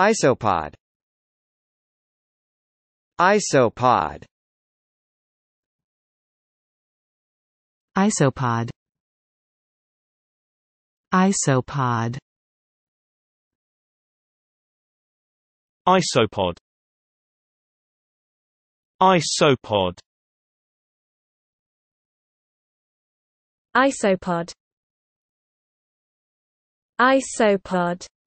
Isopod Isopod Isopod Isopod Isopod Isopod Isopod Isopod